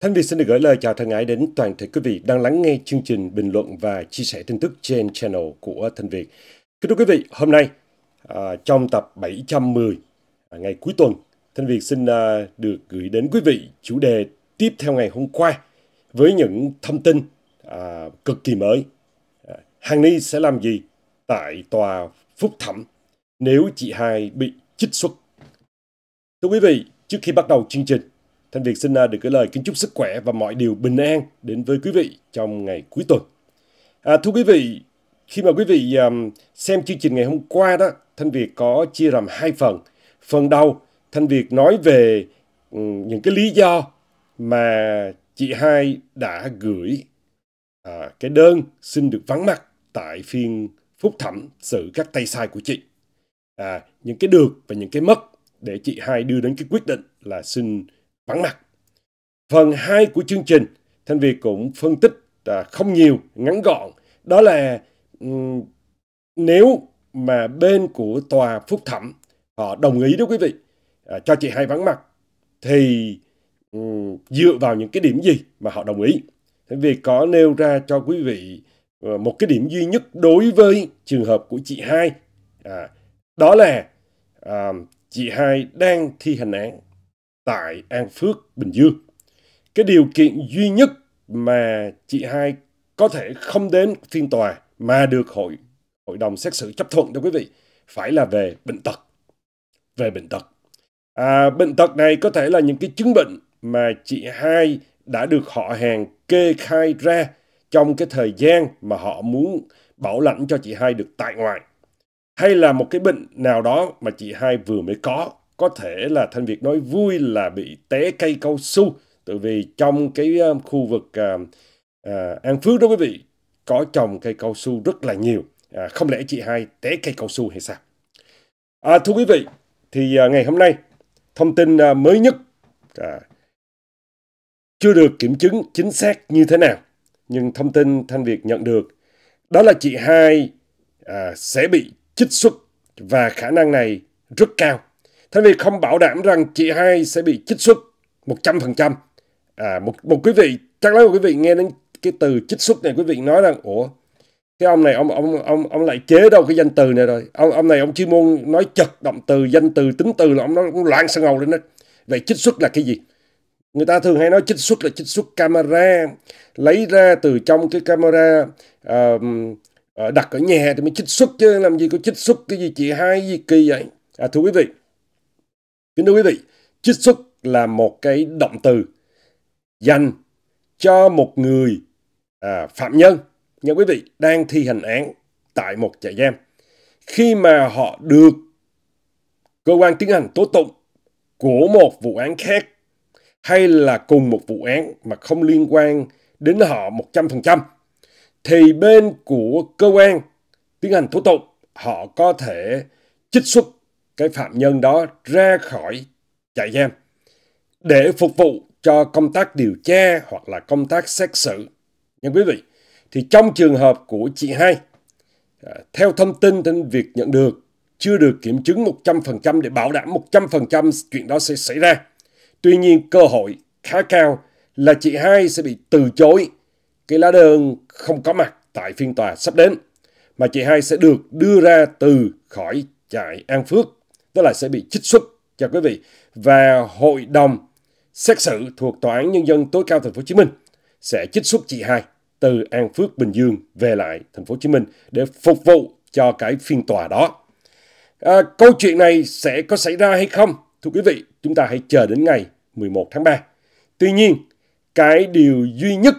Thanh Việt xin được gửi lời chào thân ái đến toàn thể quý vị đang lắng nghe chương trình bình luận và chia sẻ tin tức trên channel của Thanh Việt. Kính thưa quý vị, hôm nay à, trong tập 710 à, ngày cuối tuần, Thanh Việt xin à, được gửi đến quý vị chủ đề tiếp theo ngày hôm qua với những thông tin à, cực kỳ mới. À, Hàng Ni sẽ làm gì tại tòa phúc thẩm nếu chị hai bị trích xuất? Thưa quý vị, trước khi bắt đầu chương trình, Thanh Việt xin à, được gửi lời kính chúc sức khỏe và mọi điều bình an đến với quý vị trong ngày cuối tuần. À, thưa quý vị, khi mà quý vị um, xem chương trình ngày hôm qua đó, Thanh Việt có chia làm hai phần. Phần đầu, Thanh Việt nói về um, những cái lý do mà chị hai đã gửi à, cái đơn xin được vắng mặt tại phiên phúc thẩm xử các tay sai của chị. À, những cái được và những cái mất để chị hai đưa đến cái quyết định là xin bản mặt. Phần 2 của chương trình, Thanh Việt cũng phân tích à, không nhiều, ngắn gọn. Đó là ừ, nếu mà bên của tòa phúc thẩm họ đồng ý đó quý vị, à, cho chị hai vắng mặt, thì ừ, dựa vào những cái điểm gì mà họ đồng ý. Thanh Việt có nêu ra cho quý vị ờ, một cái điểm duy nhất đối với trường hợp của chị hai. À, đó là à, chị hai đang thi hành án tại An Phước, Bình Dương. Cái điều kiện duy nhất mà chị hai có thể không đến phiên tòa mà được hội hội đồng xét xử chấp thuận đó quý vị phải là về bệnh tật về bệnh tật à, bệnh tật này có thể là những cái chứng bệnh mà chị hai đã được họ hàng kê khai ra trong cái thời gian mà họ muốn bảo lãnh cho chị hai được tại ngoại hay là một cái bệnh nào đó mà chị hai vừa mới có có thể là Thanh Việt nói vui là bị té cây cao su tự vì trong cái ờ, khu vực à, à, An Phước đó quý vị có trồng cây cao su rất là nhiều à, không lẽ chị hai té cây cao su hay sao à, thưa quý vị thì à, ngày hôm nay thông tin à, mới nhất à, chưa được kiểm chứng chính xác như thế nào nhưng thông tin Thanh Việt nhận được đó là chị hai à, sẽ bị chích xuất và khả năng này rất cao Thế vì không bảo đảm rằng chị hai sẽ bị trích xuất 100%. À, một, một quý vị, chắc là một quý vị nghe đến cái từ trích xuất này quý vị nói rằng ủa cái ông này ông ông ông ông lại chế đâu cái danh từ này rồi ông ông này ông chuyên môn nói chật động từ danh từ tính từ là ông nó ông loạn sang ngầu lên đấy vậy trích xuất là cái gì người ta thường hay nói trích xuất là trích xuất camera lấy ra từ trong cái camera uh, đặt ở nhà thì mới trích xuất chứ làm gì có trích xuất cái gì chị hai gì kỳ vậy à thưa quý vị Kính thưa quý vị, trích xuất là một cái động từ dành cho một người à, phạm nhân, nha quý vị, đang thi hành án tại một trại giam. Khi mà họ được cơ quan tiến hành tố tụng của một vụ án khác hay là cùng một vụ án mà không liên quan đến họ 100%, thì bên của cơ quan tiến hành tố tụng họ có thể trích xuất cái phạm nhân đó ra khỏi trại giam để phục vụ cho công tác điều tra hoặc là công tác xét xử. Nhưng quý vị, thì trong trường hợp của chị hai, à, theo thông tin trên việc nhận được, chưa được kiểm chứng 100% để bảo đảm 100% chuyện đó sẽ xảy ra. Tuy nhiên cơ hội khá cao là chị hai sẽ bị từ chối cái lá đơn không có mặt tại phiên tòa sắp đến mà chị hai sẽ được đưa ra từ khỏi trại An Phước tức là sẽ bị trích xuất cho quý vị và hội đồng xét xử thuộc tòa án nhân dân tối cao thành phố Hồ Chí Minh sẽ trích xuất chị hai từ An Phước Bình Dương về lại thành phố Hồ Chí Minh để phục vụ cho cái phiên tòa đó. À, câu chuyện này sẽ có xảy ra hay không? Thưa quý vị, chúng ta hãy chờ đến ngày 11 tháng 3. Tuy nhiên, cái điều duy nhất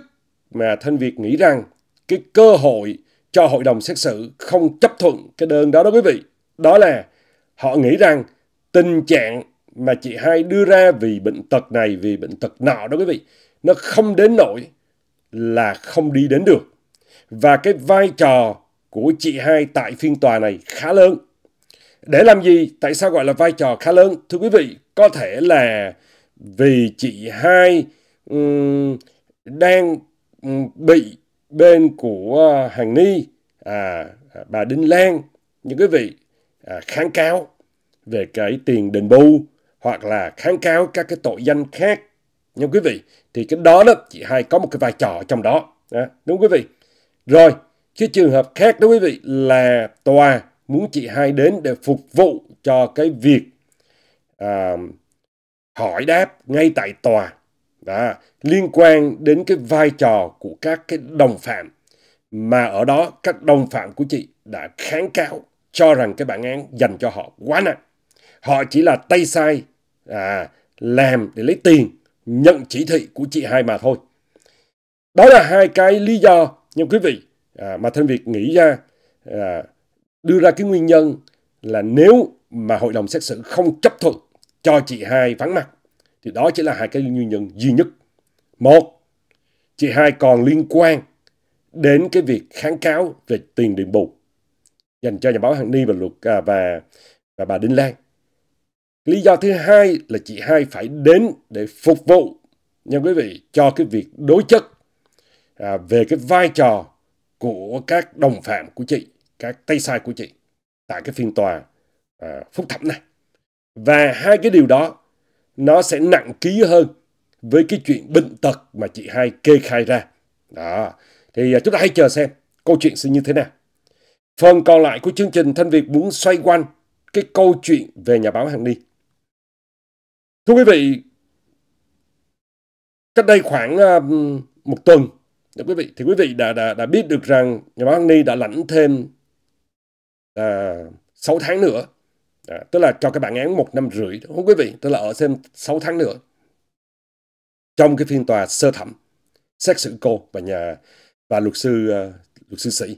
mà Thanh Việt nghĩ rằng cái cơ hội cho hội đồng xét xử không chấp thuận cái đơn đó đó quý vị, đó là Họ nghĩ rằng tình trạng mà chị hai đưa ra vì bệnh tật này, vì bệnh tật nọ đó quý vị, nó không đến nổi là không đi đến được. Và cái vai trò của chị hai tại phiên tòa này khá lớn. Để làm gì? Tại sao gọi là vai trò khá lớn? Thưa quý vị, có thể là vì chị hai um, đang um, bị bên của à, Hàng Ni, à, à, bà Đinh Lan, những quý vị à, kháng cáo về cái tiền đền bù hoặc là kháng cáo các cái tội danh khác nhưng quý vị thì cái đó đó chị hai có một cái vai trò trong đó à, đúng quý vị rồi cái trường hợp khác đó quý vị là tòa muốn chị hai đến để phục vụ cho cái việc à, hỏi đáp ngay tại tòa đó, liên quan đến cái vai trò của các cái đồng phạm mà ở đó các đồng phạm của chị đã kháng cáo cho rằng cái bản án dành cho họ quá nặng. Họ chỉ là tay sai à, làm để lấy tiền, nhận chỉ thị của chị hai mà thôi. Đó là hai cái lý do, nhưng quý vị, à, mà Thanh Việt nghĩ ra, à, đưa ra cái nguyên nhân là nếu mà hội đồng xét xử không chấp thuận cho chị hai vắng mặt, thì đó chỉ là hai cái nguyên nhân duy nhất. Một, chị hai còn liên quan đến cái việc kháng cáo về tiền đền bù dành cho nhà báo Hằng Ni và luật à, và và bà Đinh Lan. Lý do thứ hai là chị hai phải đến để phục vụ nha quý vị cho cái việc đối chất à, về cái vai trò của các đồng phạm của chị, các tay sai của chị tại cái phiên tòa à, phúc thẩm này. Và hai cái điều đó nó sẽ nặng ký hơn với cái chuyện bệnh tật mà chị hai kê khai ra. Đó. Thì à, chúng ta hãy chờ xem câu chuyện sẽ như thế nào. Phần còn lại của chương trình Thanh Việt muốn xoay quanh cái câu chuyện về nhà báo Hằng Ni. Thưa quý vị, cách đây khoảng à, một tuần, thưa quý vị thì quý vị đã đã, đã biết được rằng nhà báo Hằng Ni đã lãnh thêm à, 6 tháng nữa. À, tức là cho cái bản án một năm rưỡi đúng không quý vị? Tức là ở thêm 6 tháng nữa. Trong cái phiên tòa sơ thẩm xét xử cô và nhà và luật sư uh, luật sư sĩ.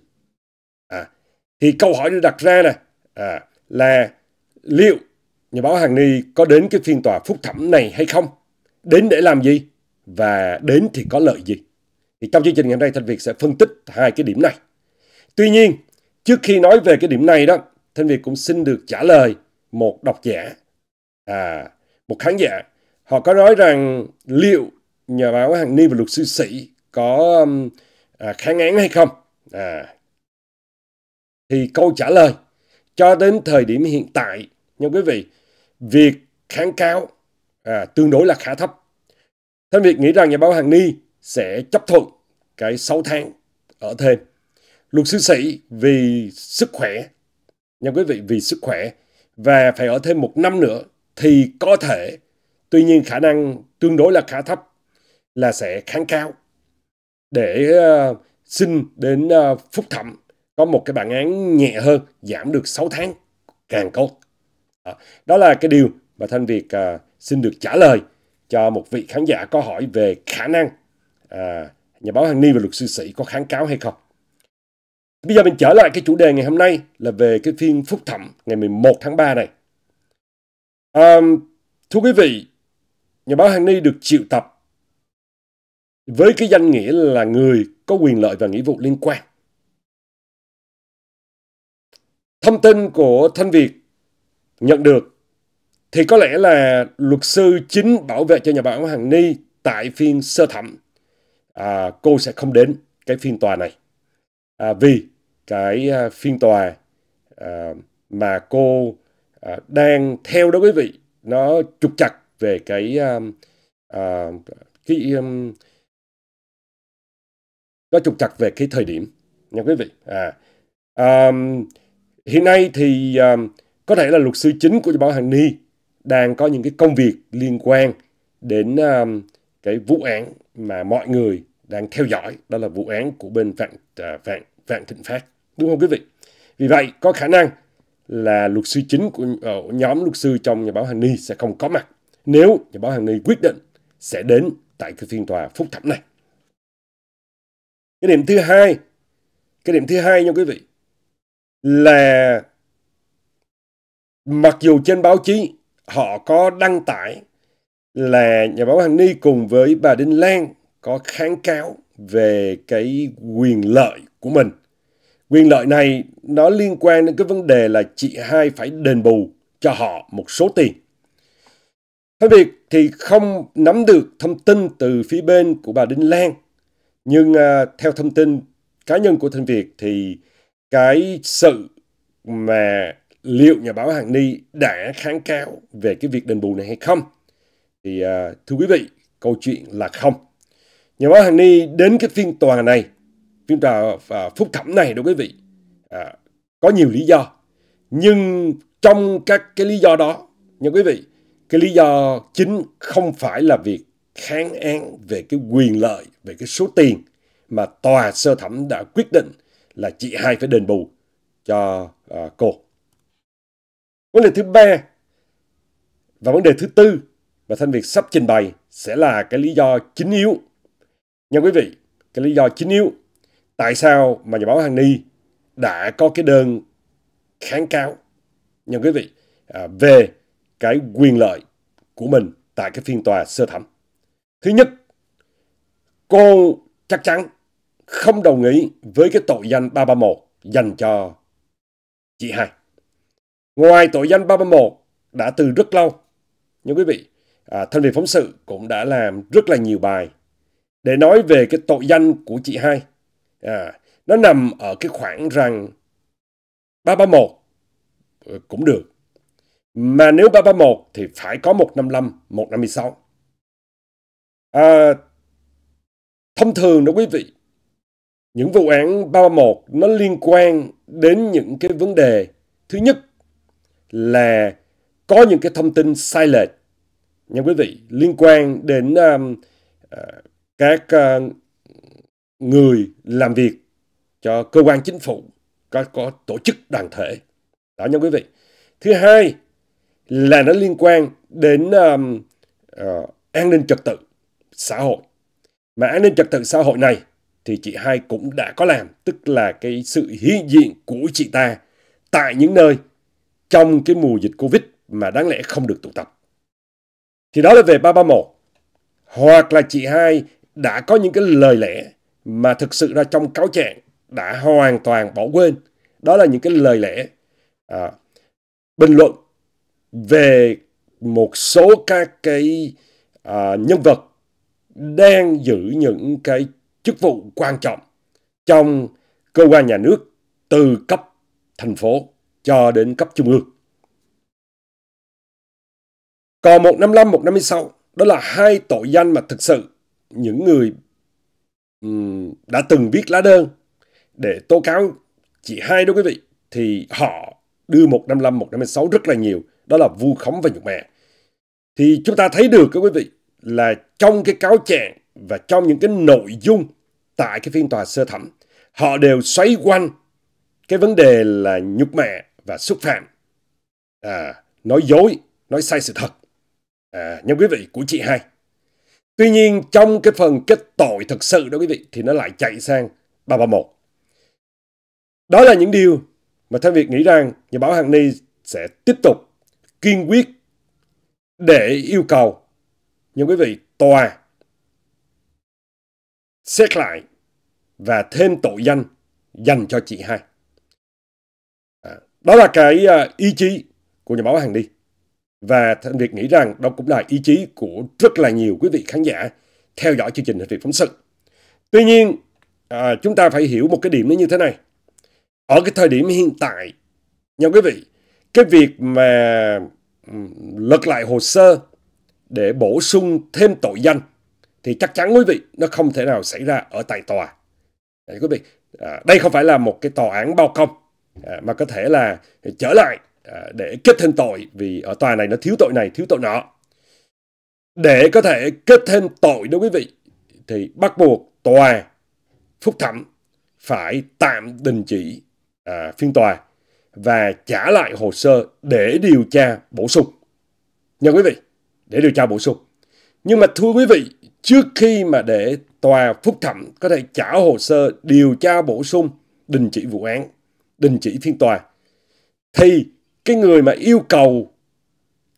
À, thì câu hỏi được đặt ra này à, là liệu nhà báo Hằng Ni có đến cái phiên tòa phúc thẩm này hay không? Đến để làm gì? Và đến thì có lợi gì? Thì trong chương trình ngày hôm nay Thanh Việt sẽ phân tích hai cái điểm này. Tuy nhiên, trước khi nói về cái điểm này đó, Thanh Việt cũng xin được trả lời một độc giả, à, một khán giả. Họ có nói rằng liệu nhà báo Hằng Ni và luật sư Sĩ có um, à, kháng án hay không? À, thì câu trả lời cho đến thời điểm hiện tại, nha quý vị, việc kháng cáo à, tương đối là khá thấp. Thanh Việt nghĩ rằng nhà báo Hằng Ni sẽ chấp thuận cái 6 tháng ở thêm. Luật sư sĩ vì sức khỏe, nha quý vị, vì sức khỏe và phải ở thêm một năm nữa thì có thể, tuy nhiên khả năng tương đối là khá thấp là sẽ kháng cáo để uh, xin đến uh, phúc thẩm có một cái bản án nhẹ hơn giảm được 6 tháng càng tốt đó là cái điều mà thanh việt uh, xin được trả lời cho một vị khán giả có hỏi về khả năng à, nhà báo Hằng Ni và luật sư sĩ có kháng cáo hay không. Bây giờ mình trở lại cái chủ đề ngày hôm nay là về cái phiên phúc thẩm ngày 11 tháng 3 này. À, thưa quý vị, nhà báo Hằng Ni được triệu tập với cái danh nghĩa là người có quyền lợi và nghĩa vụ liên quan. thông tin của Thanh Việt nhận được thì có lẽ là luật sư chính bảo vệ cho nhà báo Hằng Ni tại phiên sơ thẩm à, cô sẽ không đến cái phiên tòa này à, vì cái à, phiên tòa à, mà cô à, đang theo đó quý vị nó trục chặt về cái à, à, cái um, nó trục chặt về cái thời điểm nha quý vị à um, Hiện nay thì à, có thể là luật sư chính của Bảo Hằng Ni đang có những cái công việc liên quan đến à, cái vụ án mà mọi người đang theo dõi đó là vụ án của bên Vạn à, Vạn Vạn Thịnh Phát đúng không quý vị? Vì vậy có khả năng là luật sư chính của uh, nhóm luật sư trong nhà báo Hằng Ni sẽ không có mặt nếu nhà báo Hằng Ni quyết định sẽ đến tại cái phiên tòa phúc thẩm này. Cái điểm thứ hai, cái điểm thứ hai nha quý vị, là mặc dù trên báo chí họ có đăng tải là nhà báo Hằng Ni cùng với bà Đinh Lan có kháng cáo về cái quyền lợi của mình. Quyền lợi này nó liên quan đến cái vấn đề là chị hai phải đền bù cho họ một số tiền. Thế việc thì không nắm được thông tin từ phía bên của bà Đinh Lan. Nhưng à, theo thông tin cá nhân của Thanh Việt thì cái sự mà liệu nhà báo Hằng Ni đã kháng cáo về cái việc đền bù này hay không? Thì uh, thưa quý vị, câu chuyện là không. Nhà báo Hằng Ni đến cái phiên tòa này, phiên tòa uh, phúc thẩm này đối quý vị, uh, có nhiều lý do. Nhưng trong các cái lý do đó, nha quý vị, cái lý do chính không phải là việc kháng án về cái quyền lợi, về cái số tiền mà tòa sơ thẩm đã quyết định là chị hai phải đền bù cho à, cô. Vấn đề thứ ba và vấn đề thứ tư mà Thanh Việt sắp trình bày sẽ là cái lý do chính yếu. Nha quý vị, cái lý do chính yếu tại sao mà nhà báo Hằng Ni đã có cái đơn kháng cáo nha quý vị à, về cái quyền lợi của mình tại cái phiên tòa sơ thẩm. Thứ nhất, cô chắc chắn không đồng ý với cái tội danh 331 dành cho chị hai. Ngoài tội danh 331 đã từ rất lâu, nhưng quý vị, à, thân vị phóng sự cũng đã làm rất là nhiều bài để nói về cái tội danh của chị hai. À, nó nằm ở cái khoảng rằng 331 ờ, cũng được. Mà nếu 331 thì phải có 155, 156. À, thông thường đó quý vị, những vụ án 331 nó liên quan đến những cái vấn đề thứ nhất là có những cái thông tin sai lệch nha quý vị liên quan đến um, ờ, các uh, người làm việc cho cơ quan chính phủ các có tổ chức đoàn thể đó nha quý vị thứ hai là nó liên quan đến um, uh, an ninh trật tự xã hội mà an ninh trật tự xã hội này thì chị hai cũng đã có làm, tức là cái sự hiện diện của chị ta tại những nơi trong cái mùa dịch Covid mà đáng lẽ không được tụ tập. Thì đó là về 331. Hoặc là chị hai đã có những cái lời lẽ mà thực sự ra trong cáo trạng đã hoàn toàn bỏ quên. Đó là những cái lời lẽ à, bình luận về một số các cái à, nhân vật đang giữ những cái chức vụ quan trọng trong cơ quan nhà nước từ cấp thành phố cho đến cấp trung ương. Còn 155, 156 đó là hai tội danh mà thực sự những người đã từng viết lá đơn để tố cáo chỉ hai đó quý vị thì họ đưa 155, 156 rất là nhiều đó là vu khống và nhục mẹ. Thì chúng ta thấy được các quý vị là trong cái cáo trạng và trong những cái nội dung tại cái phiên tòa sơ thẩm họ đều xoay quanh cái vấn đề là nhục mẹ và xúc phạm à, nói dối nói sai sự thật à, nhóm quý vị của chị hai tuy nhiên trong cái phần kết tội thực sự đó quý vị thì nó lại chạy sang 331 đó là những điều mà Thanh Việt nghĩ rằng nhà báo hàng Ni sẽ tiếp tục kiên quyết để yêu cầu những quý vị tòa xét lại và thêm tội danh dành cho chị hai. À, đó là cái à, ý chí của nhà báo Hằng đi. Và Thanh Việt nghĩ rằng đó cũng là ý chí của rất là nhiều quý vị khán giả theo dõi chương trình Hình Việt Phóng sự. Tuy nhiên, à, chúng ta phải hiểu một cái điểm nó như thế này. Ở cái thời điểm hiện tại, nha quý vị, cái việc mà ừ, lật lại hồ sơ để bổ sung thêm tội danh thì chắc chắn quý vị nó không thể nào xảy ra ở tại tòa. À, quý vị, à, đây không phải là một cái tòa án bao công à, mà có thể là trở lại à, để kết thêm tội vì ở tòa này nó thiếu tội này thiếu tội nọ. Để có thể kết thêm tội đó quý vị thì bắt buộc tòa phúc thẩm phải tạm đình chỉ à, phiên tòa và trả lại hồ sơ để điều tra bổ sung. Nha quý vị, để điều tra bổ sung. Nhưng mà thưa quý vị, trước khi mà để tòa phúc thẩm có thể trả hồ sơ điều tra bổ sung đình chỉ vụ án, đình chỉ phiên tòa, thì cái người mà yêu cầu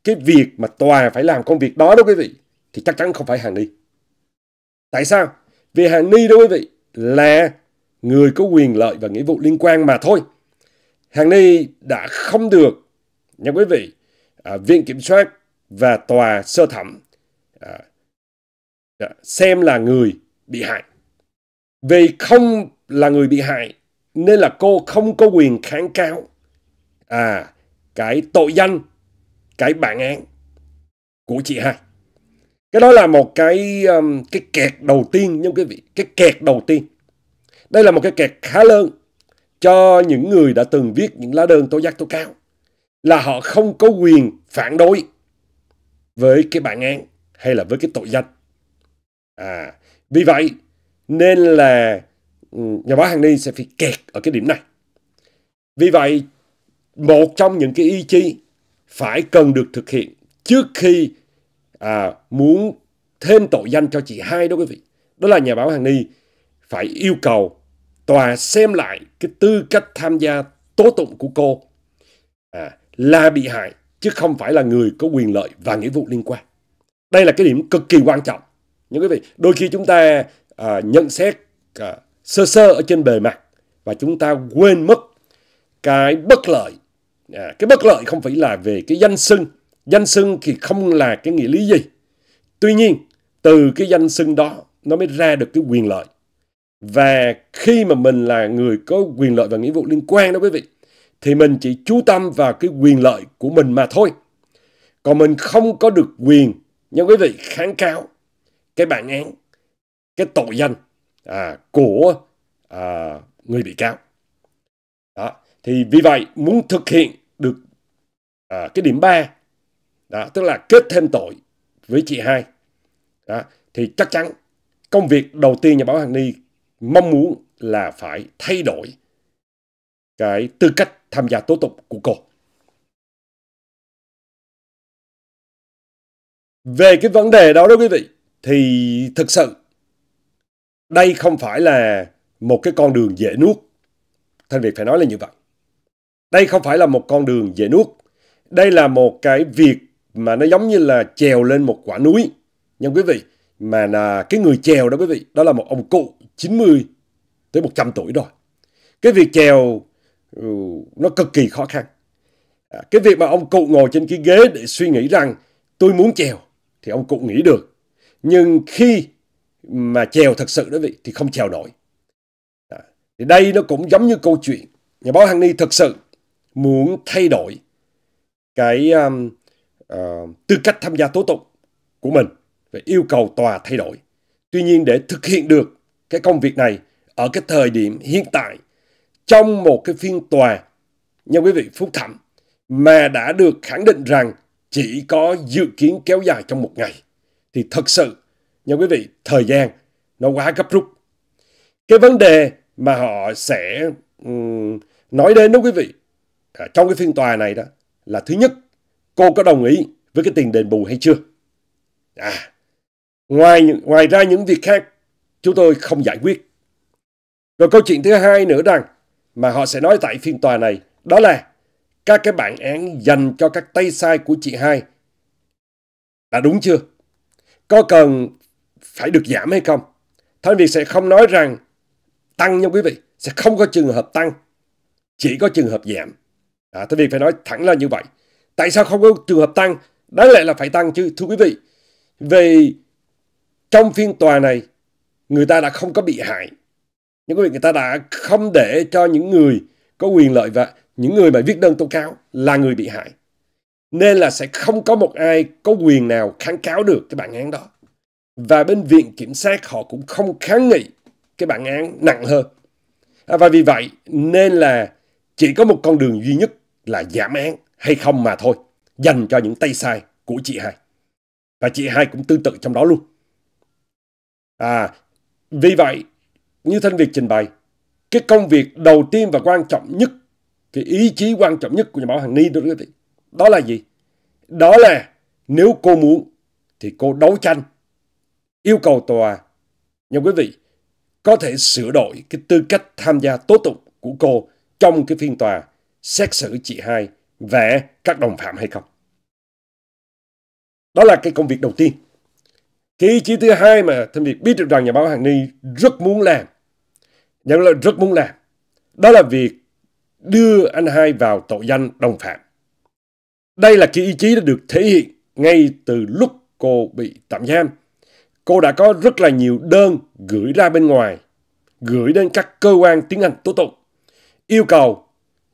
cái việc mà tòa phải làm công việc đó đó quý vị, thì chắc chắn không phải Hàng Ni. Tại sao? Vì Hàng Ni đó quý vị là người có quyền lợi và nghĩa vụ liên quan mà thôi. Hàng Ni đã không được, nha quý vị, à, Viện Kiểm soát và Tòa Sơ Thẩm à, Dạ, xem là người bị hại. Vì không là người bị hại nên là cô không có quyền kháng cáo à cái tội danh, cái bản án của chị hai. Cái đó là một cái um, cái kẹt đầu tiên nhưng quý vị, cái kẹt đầu tiên. Đây là một cái kẹt khá lớn cho những người đã từng viết những lá đơn tố giác tố cáo là họ không có quyền phản đối với cái bản án hay là với cái tội danh à vì vậy nên là ừ, nhà báo Hằng Ni sẽ phải kẹt ở cái điểm này vì vậy một trong những cái ý chí phải cần được thực hiện trước khi à, muốn thêm tội danh cho chị hai đó quý vị đó là nhà báo Hằng Ni phải yêu cầu tòa xem lại cái tư cách tham gia tố tụng của cô à, là bị hại chứ không phải là người có quyền lợi và nghĩa vụ liên quan đây là cái điểm cực kỳ quan trọng những quý vị đôi khi chúng ta à, nhận xét à, sơ sơ ở trên bề mặt và chúng ta quên mất cái bất lợi à, cái bất lợi không phải là về cái danh xưng danh xưng thì không là cái nghĩa lý gì tuy nhiên từ cái danh xưng đó nó mới ra được cái quyền lợi và khi mà mình là người có quyền lợi và nghĩa vụ liên quan đó quý vị thì mình chỉ chú tâm vào cái quyền lợi của mình mà thôi còn mình không có được quyền nha quý vị kháng cáo cái bản án, cái tội danh à, của à, người bị cáo. Đó. Thì vì vậy muốn thực hiện được à, cái điểm 3, đó, tức là kết thêm tội với chị hai, đó, thì chắc chắn công việc đầu tiên nhà báo Hằng Ni mong muốn là phải thay đổi cái tư cách tham gia tố tụng của cô. Về cái vấn đề đó đó quý vị, thì thực sự đây không phải là một cái con đường dễ nuốt. Thanh Việt phải nói là như vậy. Đây không phải là một con đường dễ nuốt. Đây là một cái việc mà nó giống như là trèo lên một quả núi. Nhưng quý vị, mà là cái người trèo đó quý vị, đó là một ông cụ 90 tới 100 tuổi rồi. Cái việc trèo ừ, nó cực kỳ khó khăn. À, cái việc mà ông cụ ngồi trên cái ghế để suy nghĩ rằng tôi muốn trèo thì ông cụ nghĩ được nhưng khi mà chèo thật sự đó vị thì không chèo nổi đó. thì đây nó cũng giống như câu chuyện nhà báo Hằng Ni thật sự muốn thay đổi cái um, uh, tư cách tham gia tố tụng của mình về yêu cầu tòa thay đổi tuy nhiên để thực hiện được cái công việc này ở cái thời điểm hiện tại trong một cái phiên tòa nha quý vị phúc thẩm mà đã được khẳng định rằng chỉ có dự kiến kéo dài trong một ngày thì thật sự, nha quý vị, thời gian nó quá gấp rút. Cái vấn đề mà họ sẽ um, nói đến đó quý vị, à, trong cái phiên tòa này đó là thứ nhất, cô có đồng ý với cái tiền đền bù hay chưa? À, ngoài ngoài ra những việc khác chúng tôi không giải quyết. Rồi câu chuyện thứ hai nữa rằng mà họ sẽ nói tại phiên tòa này đó là các cái bản án dành cho các tay sai của chị hai. là đúng chưa? có cần phải được giảm hay không. Thanh Việt sẽ không nói rằng tăng nha quý vị, sẽ không có trường hợp tăng, chỉ có trường hợp giảm. À, Thanh Việt phải nói thẳng là như vậy. Tại sao không có trường hợp tăng? Đáng lẽ là phải tăng chứ, thưa quý vị. Vì trong phiên tòa này, người ta đã không có bị hại. Nhưng quý vị, người ta đã không để cho những người có quyền lợi và những người mà viết đơn tố cáo là người bị hại. Nên là sẽ không có một ai có quyền nào kháng cáo được cái bản án đó. Và bên viện kiểm sát họ cũng không kháng nghị cái bản án nặng hơn. À, và vì vậy nên là chỉ có một con đường duy nhất là giảm án hay không mà thôi. Dành cho những tay sai của chị hai. Và chị hai cũng tương tự trong đó luôn. À, vì vậy, như Thanh Việt trình bày, cái công việc đầu tiên và quan trọng nhất, cái ý chí quan trọng nhất của nhà báo Hằng Ni đó các chị, đó là gì? Đó là nếu cô muốn thì cô đấu tranh. Yêu cầu tòa, nhưng quý vị, có thể sửa đổi cái tư cách tham gia tố tụng của cô trong cái phiên tòa xét xử chị hai và các đồng phạm hay không. Đó là cái công việc đầu tiên. Cái ý chí thứ hai mà thân Việt biết được rằng nhà báo Hàng Ni rất muốn làm, nhà báo rất muốn làm, đó là việc đưa anh hai vào tội danh đồng phạm. Đây là cái ý chí đã được thể hiện ngay từ lúc cô bị tạm giam. Cô đã có rất là nhiều đơn gửi ra bên ngoài, gửi đến các cơ quan tiến hành tố tụng, yêu cầu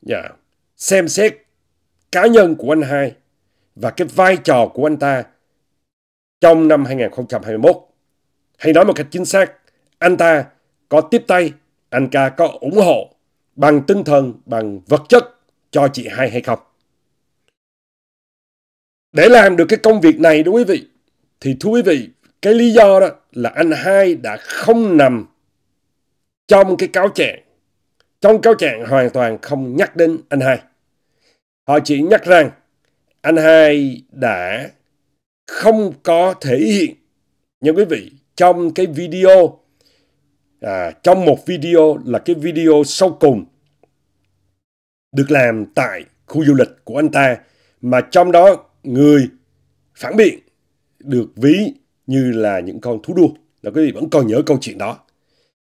yeah, dạ, xem xét cá nhân của anh hai và cái vai trò của anh ta trong năm 2021. Hay nói một cách chính xác, anh ta có tiếp tay, anh ta có ủng hộ bằng tinh thần, bằng vật chất cho chị hai hay không. Để làm được cái công việc này đó quý vị, thì thưa quý vị, cái lý do đó là anh hai đã không nằm trong cái cáo trạng. Trong cáo trạng hoàn toàn không nhắc đến anh hai. Họ chỉ nhắc rằng anh hai đã không có thể hiện. Nhưng quý vị, trong cái video, à, trong một video là cái video sau cùng được làm tại khu du lịch của anh ta, mà trong đó người phản biện được ví như là những con thú đua. Là quý vị vẫn còn nhớ câu chuyện đó.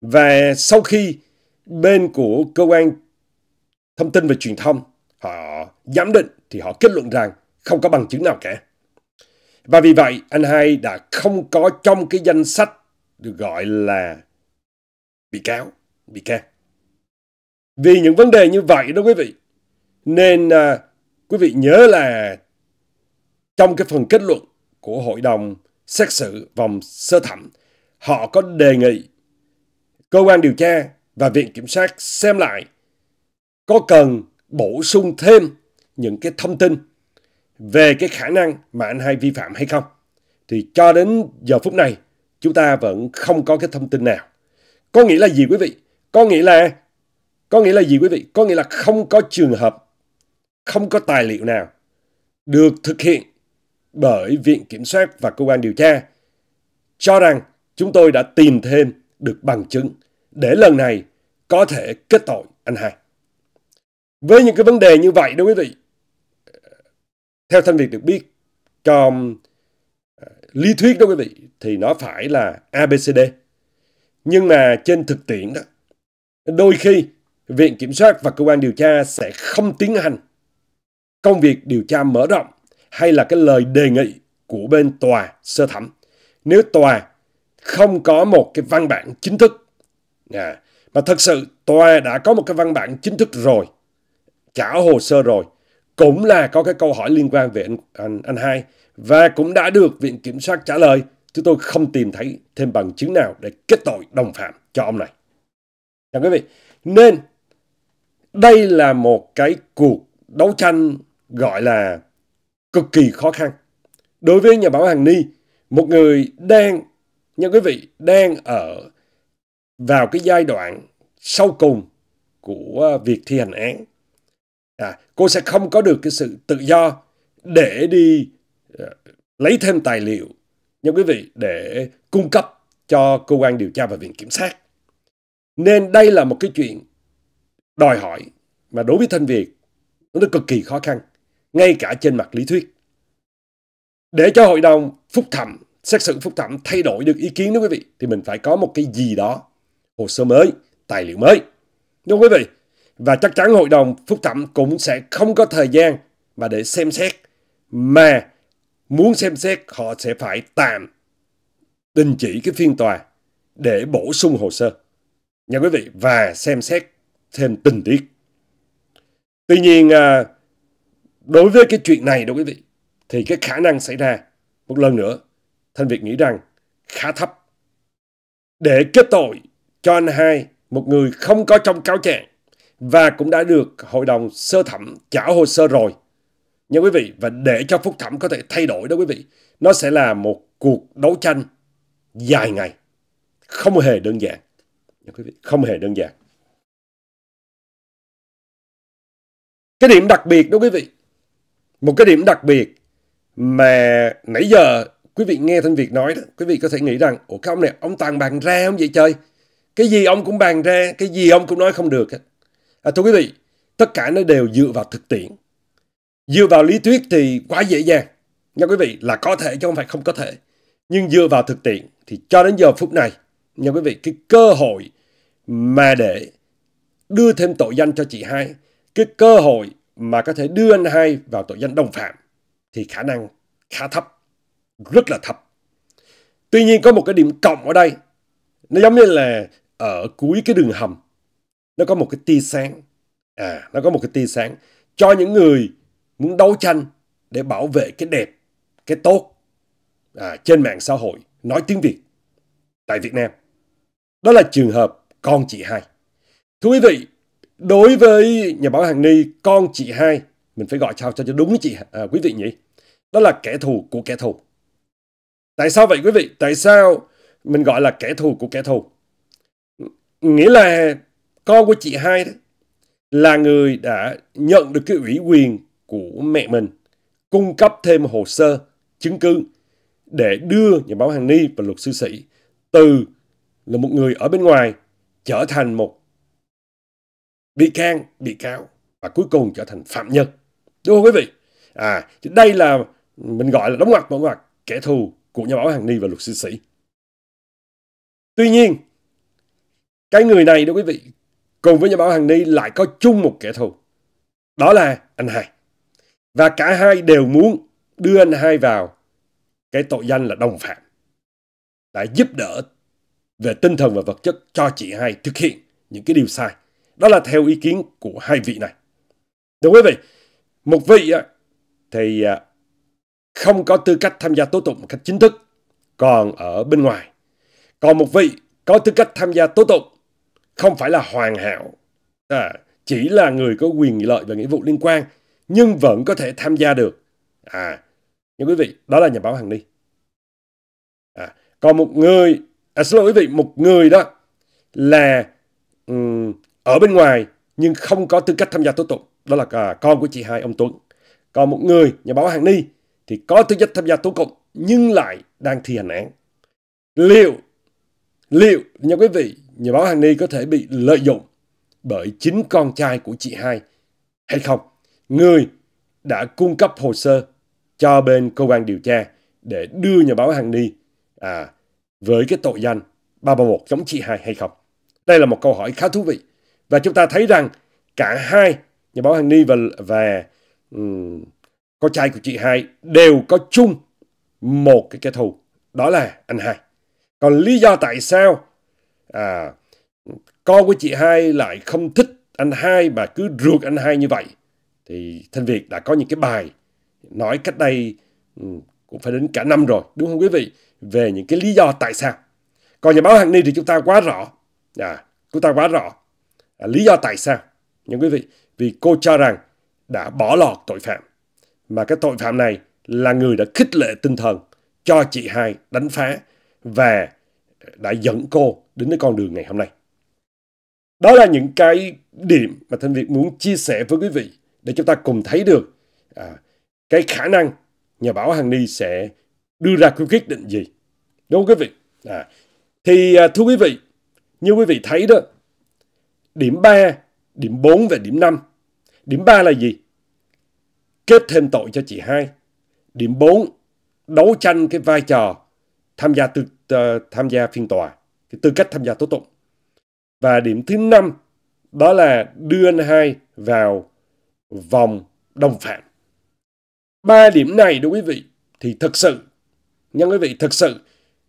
Và sau khi bên của cơ quan thông tin và truyền thông họ giám định thì họ kết luận rằng không có bằng chứng nào cả. Và vì vậy anh hai đã không có trong cái danh sách được gọi là bị cáo, bị can. Vì những vấn đề như vậy đó quý vị. Nên à, quý vị nhớ là trong cái phần kết luận của hội đồng xét xử vòng sơ thẩm, họ có đề nghị cơ quan điều tra và viện kiểm sát xem lại có cần bổ sung thêm những cái thông tin về cái khả năng mà anh hai vi phạm hay không. Thì cho đến giờ phút này, chúng ta vẫn không có cái thông tin nào. Có nghĩa là gì quý vị? Có nghĩa là có nghĩa là gì quý vị? Có nghĩa là không có trường hợp, không có tài liệu nào được thực hiện bởi Viện Kiểm soát và Cơ quan Điều tra cho rằng chúng tôi đã tìm thêm được bằng chứng để lần này có thể kết tội anh hai. Với những cái vấn đề như vậy đó quý vị, theo Thanh Việt được biết, trong ờ, lý thuyết đó quý vị, thì nó phải là ABCD. Nhưng mà trên thực tiễn đó, đôi khi Viện Kiểm soát và Cơ quan Điều tra sẽ không tiến hành công việc điều tra mở rộng hay là cái lời đề nghị của bên tòa sơ thẩm. Nếu tòa không có một cái văn bản chính thức, à, mà thật sự tòa đã có một cái văn bản chính thức rồi, trả hồ sơ rồi, cũng là có cái câu hỏi liên quan về anh, anh, anh hai và cũng đã được Viện Kiểm soát trả lời. Chúng tôi không tìm thấy thêm bằng chứng nào để kết tội đồng phạm cho ông này. Chào quý vị, nên đây là một cái cuộc đấu tranh gọi là cực kỳ khó khăn. Đối với nhà báo Hằng Ni, một người đang, nha quý vị, đang ở vào cái giai đoạn sau cùng của à, việc thi hành án. À, cô sẽ không có được cái sự tự do để đi à, lấy thêm tài liệu, nha quý vị, để cung cấp cho cơ quan điều tra và viện kiểm sát. Nên đây là một cái chuyện đòi hỏi mà đối với Thanh Việt nó cực kỳ khó khăn ngay cả trên mặt lý thuyết. Để cho hội đồng phúc thẩm, xét xử phúc thẩm thay đổi được ý kiến đó quý vị, thì mình phải có một cái gì đó, hồ sơ mới, tài liệu mới. Đúng không quý vị? Và chắc chắn hội đồng phúc thẩm cũng sẽ không có thời gian mà để xem xét, mà muốn xem xét họ sẽ phải tạm đình chỉ cái phiên tòa để bổ sung hồ sơ nha quý vị và xem xét thêm tình tiết. Tuy nhiên à, đối với cái chuyện này đó quý vị thì cái khả năng xảy ra một lần nữa Thanh Việt nghĩ rằng khá thấp để kết tội cho anh hai một người không có trong cáo trạng và cũng đã được hội đồng sơ thẩm trả hồ sơ rồi. Nha quý vị, và để cho phúc thẩm có thể thay đổi đó quý vị, nó sẽ là một cuộc đấu tranh dài ngày. Không hề đơn giản. Nha quý vị, không hề đơn giản. Cái điểm đặc biệt đó quý vị, một cái điểm đặc biệt mà nãy giờ quý vị nghe Thanh Việt nói đó, quý vị có thể nghĩ rằng, ủa cái ông này, ông toàn bàn ra không vậy chơi? Cái gì ông cũng bàn ra, cái gì ông cũng nói không được. À, thưa quý vị, tất cả nó đều dựa vào thực tiễn. Dựa vào lý thuyết thì quá dễ dàng. Nha quý vị, là có thể chứ không phải không có thể. Nhưng dựa vào thực tiễn thì cho đến giờ phút này, nha quý vị, cái cơ hội mà để đưa thêm tội danh cho chị hai, cái cơ hội mà có thể đưa anh hai vào tội danh đồng phạm thì khả năng khá thấp, rất là thấp. Tuy nhiên có một cái điểm cộng ở đây, nó giống như là ở cuối cái đường hầm, nó có một cái tia sáng, à, nó có một cái tia sáng cho những người muốn đấu tranh để bảo vệ cái đẹp, cái tốt à, trên mạng xã hội nói tiếng Việt tại Việt Nam. Đó là trường hợp con chị hai. Thưa quý vị, đối với nhà báo hàng ni con chị hai mình phải gọi sao cho cho đúng chị à, quý vị nhỉ đó là kẻ thù của kẻ thù tại sao vậy quý vị tại sao mình gọi là kẻ thù của kẻ thù nghĩa là con của chị hai đó là người đã nhận được cái ủy quyền của mẹ mình cung cấp thêm hồ sơ chứng cứ để đưa nhà báo hàng ni và luật sư sĩ từ là một người ở bên ngoài trở thành một bị can, bị cáo và cuối cùng trở thành phạm nhân. Đúng không quý vị? À, thì đây là mình gọi là đóng ngoặc mở ngoặc kẻ thù của nhà báo Hằng Ni và luật sư sĩ. Tuy nhiên, cái người này đó quý vị, cùng với nhà báo Hằng Ni lại có chung một kẻ thù. Đó là anh hai. Và cả hai đều muốn đưa anh hai vào cái tội danh là đồng phạm. Đã giúp đỡ về tinh thần và vật chất cho chị hai thực hiện những cái điều sai. Đó là theo ý kiến của hai vị này. được quý vị, một vị à, thì à, không có tư cách tham gia tố tụng một cách chính thức, còn ở bên ngoài. Còn một vị có tư cách tham gia tố tụng không phải là hoàn hảo, à, chỉ là người có quyền lợi và nghĩa vụ liên quan, nhưng vẫn có thể tham gia được. À, nhưng quý vị, đó là nhà báo Hằng Ni. À, còn một người, à, xin lỗi quý vị, một người đó là um, ở bên ngoài nhưng không có tư cách tham gia tố tụng. Đó là à, con của chị hai ông Tuấn. Còn một người, nhà báo Hàng Ni, thì có tư cách tham gia tố tụng nhưng lại đang thi hành án. Liệu, liệu, nhà quý vị, nhà báo Hàng Ni có thể bị lợi dụng bởi chính con trai của chị hai hay không? Người đã cung cấp hồ sơ cho bên cơ quan điều tra để đưa nhà báo Hằng Ni à, với cái tội danh 331 chống chị hai hay không? Đây là một câu hỏi khá thú vị và chúng ta thấy rằng cả hai nhà báo Hằng Ni và và um, con trai của chị hai đều có chung một cái kẻ thù đó là anh hai. Còn lý do tại sao à, con của chị hai lại không thích anh hai mà cứ ruột anh hai như vậy thì Thanh Việt đã có những cái bài nói cách đây um, cũng phải đến cả năm rồi đúng không quý vị về những cái lý do tại sao còn nhà báo Hằng Ni thì chúng ta quá rõ à, chúng ta quá rõ À, lý do tại sao? Nhưng quý vị, vì cô cho rằng đã bỏ lọt tội phạm. Mà cái tội phạm này là người đã khích lệ tinh thần cho chị hai đánh phá và đã dẫn cô đến với con đường ngày hôm nay. Đó là những cái điểm mà Thanh Việt muốn chia sẻ với quý vị để chúng ta cùng thấy được à, cái khả năng nhà báo Hằng Ni sẽ đưa ra cái quyết định gì. Đúng không quý vị? À, thì à, thưa quý vị, như quý vị thấy đó, điểm 3, điểm 4 và điểm 5. Điểm 3 là gì? Kết thêm tội cho chị hai. Điểm 4, đấu tranh cái vai trò tham gia tư, uh, tham gia phiên tòa, cái tư cách tham gia tố tụng. Và điểm thứ 5 đó là đưa anh hai vào vòng đồng phạm. Ba điểm này đối quý vị thì thật sự nhưng quý vị thật sự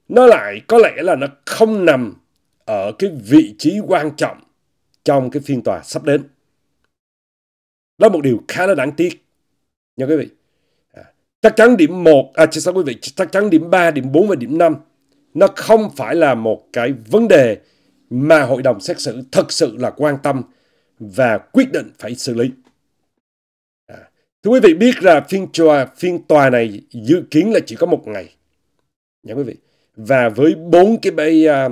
nó lại có lẽ là nó không nằm ở cái vị trí quan trọng trong cái phiên tòa sắp đến. Đó là một điều khá là đáng tiếc nha quý vị. À, chắc chắn điểm 1, à xin quý vị, chắc chắn điểm 3, điểm 4 và điểm 5 nó không phải là một cái vấn đề mà hội đồng xét xử thật sự là quan tâm và quyết định phải xử lý. À, thưa quý vị biết là phiên tòa phiên tòa này dự kiến là chỉ có một ngày, nha quý vị. Và với bốn cái bay à,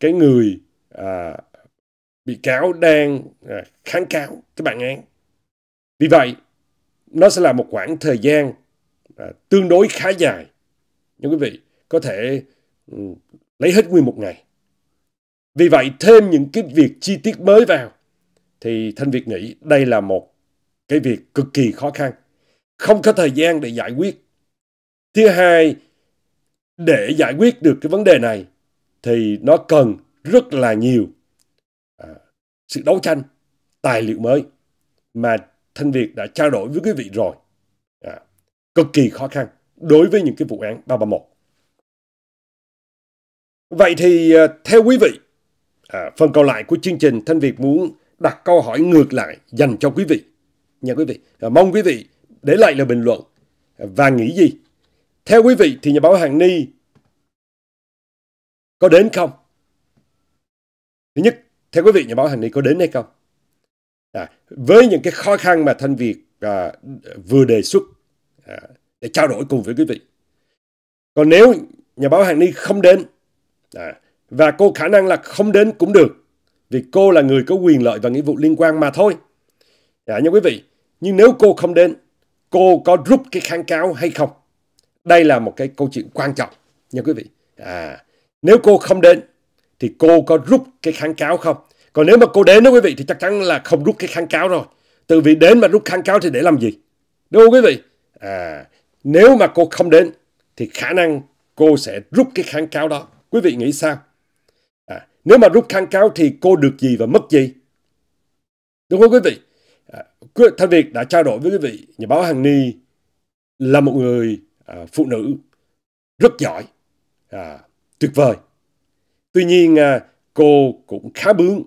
cái người à, bị cáo đang à, kháng cáo cái bản án. Vì vậy, nó sẽ là một khoảng thời gian à, tương đối khá dài. Nhưng quý vị có thể ừ, lấy hết nguyên một ngày. Vì vậy, thêm những cái việc chi tiết mới vào thì Thanh Việt nghĩ đây là một cái việc cực kỳ khó khăn. Không có thời gian để giải quyết. Thứ hai, để giải quyết được cái vấn đề này thì nó cần rất là nhiều sự đấu tranh tài liệu mới mà Thanh Việt đã trao đổi với quý vị rồi à, cực kỳ khó khăn đối với những cái vụ án 331. Vậy thì à, theo quý vị, à, phần còn lại của chương trình Thanh Việt muốn đặt câu hỏi ngược lại dành cho quý vị. Nha quý vị, à, mong quý vị để lại lời bình luận à, và nghĩ gì. Theo quý vị thì nhà báo Hàng Ni có đến không? Thứ nhất, Thế quý vị nhà báo Hành Ni có đến hay không? À, với những cái khó khăn mà Thanh Việt à, vừa đề xuất à, để trao đổi cùng với quý vị. Còn nếu nhà báo Hàng Ni không đến à, và cô khả năng là không đến cũng được vì cô là người có quyền lợi và nghĩa vụ liên quan mà thôi. À, nhưng quý vị, nhưng nếu cô không đến, cô có rút cái kháng cáo hay không? Đây là một cái câu chuyện quan trọng nha quý vị. À, nếu cô không đến thì cô có rút cái kháng cáo không? Còn nếu mà cô đến đó quý vị thì chắc chắn là không rút cái kháng cáo rồi. Từ vị đến mà rút kháng cáo thì để làm gì? Đúng không quý vị? À, nếu mà cô không đến thì khả năng cô sẽ rút cái kháng cáo đó. Quý vị nghĩ sao? À, nếu mà rút kháng cáo thì cô được gì và mất gì? Đúng không quý vị? À, Thanh Việt đã trao đổi với quý vị, nhà báo Hằng Ni là một người à, phụ nữ rất giỏi, à, tuyệt vời. Tuy nhiên à, cô cũng khá bướng.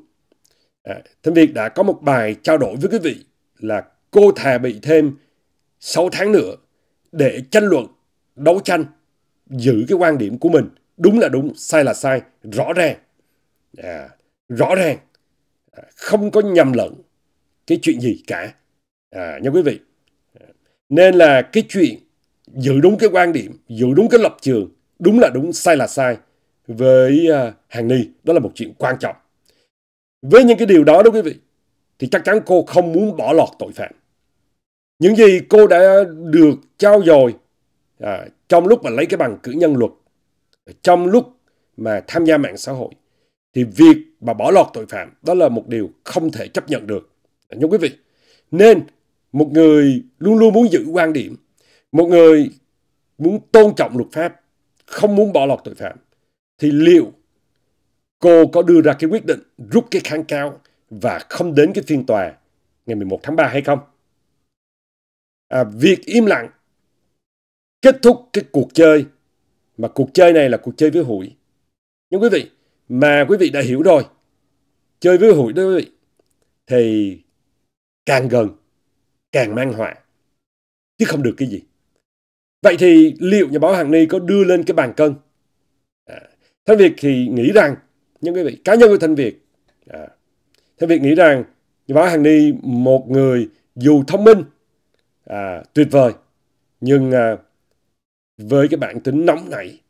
À, Thánh Việt đã có một bài trao đổi với quý vị là cô thà bị thêm 6 tháng nữa để tranh luận, đấu tranh, giữ cái quan điểm của mình. Đúng là đúng, sai là sai, rõ ràng. À, rõ ràng, à, không có nhầm lẫn cái chuyện gì cả. À, nha quý vị. Nên là cái chuyện giữ đúng cái quan điểm, giữ đúng cái lập trường, đúng là đúng, sai là sai, với à, hàng ni đó là một chuyện quan trọng với những cái điều đó đó quý vị thì chắc chắn cô không muốn bỏ lọt tội phạm những gì cô đã được trao dồi à, trong lúc mà lấy cái bằng cử nhân luật trong lúc mà tham gia mạng xã hội thì việc mà bỏ lọt tội phạm đó là một điều không thể chấp nhận được nhưng quý vị nên một người luôn luôn muốn giữ quan điểm một người muốn tôn trọng luật pháp không muốn bỏ lọt tội phạm thì liệu cô có đưa ra cái quyết định rút cái kháng cáo và không đến cái phiên tòa ngày 11 tháng 3 hay không? À, việc im lặng kết thúc cái cuộc chơi mà cuộc chơi này là cuộc chơi với hụi. Nhưng quý vị, mà quý vị đã hiểu rồi, chơi với hụi đó quý vị, thì càng gần, càng mang họa, chứ không được cái gì. Vậy thì liệu nhà báo Hằng Ni có đưa lên cái bàn cân Thanh Việt thì nghĩ rằng, những quý vị, cá nhân của Thanh Việt, à, Thanh Việt nghĩ rằng Võ Hằng Ni một người dù thông minh, à, tuyệt vời, nhưng à, với cái bản tính nóng nảy,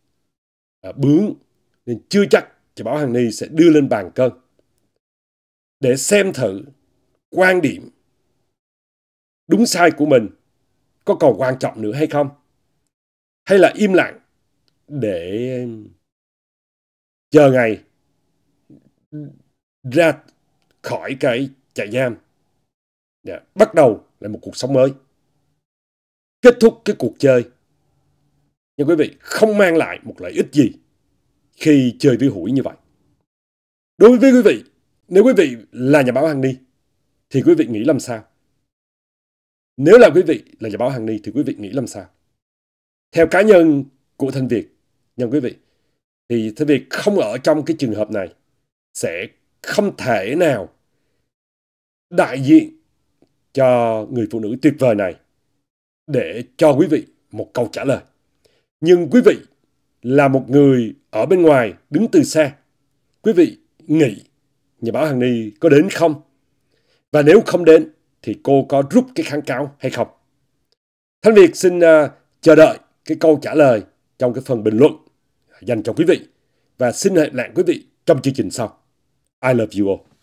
à, bướng, nên chưa chắc thì Bảo Hằng Ni sẽ đưa lên bàn cân để xem thử quan điểm đúng sai của mình có còn quan trọng nữa hay không hay là im lặng để chờ ngày ra khỏi cái trại giam yeah. Dạ, bắt đầu lại một cuộc sống mới kết thúc cái cuộc chơi nhưng quý vị không mang lại một lợi ích gì khi chơi với hủi như vậy đối với quý vị nếu quý vị là nhà báo hàng ni thì quý vị nghĩ làm sao nếu là quý vị là nhà báo hàng ni thì quý vị nghĩ làm sao theo cá nhân của thanh việt nhân quý vị thì Thế Việt không ở trong cái trường hợp này sẽ không thể nào đại diện cho người phụ nữ tuyệt vời này để cho quý vị một câu trả lời. Nhưng quý vị là một người ở bên ngoài đứng từ xa. Quý vị nghĩ nhà báo Hằng Ni có đến không? Và nếu không đến thì cô có rút cái kháng cáo hay không? Thanh Việt xin uh, chờ đợi cái câu trả lời trong cái phần bình luận dành cho quý vị và xin hẹn lại quý vị trong chương trình sau. I love you all.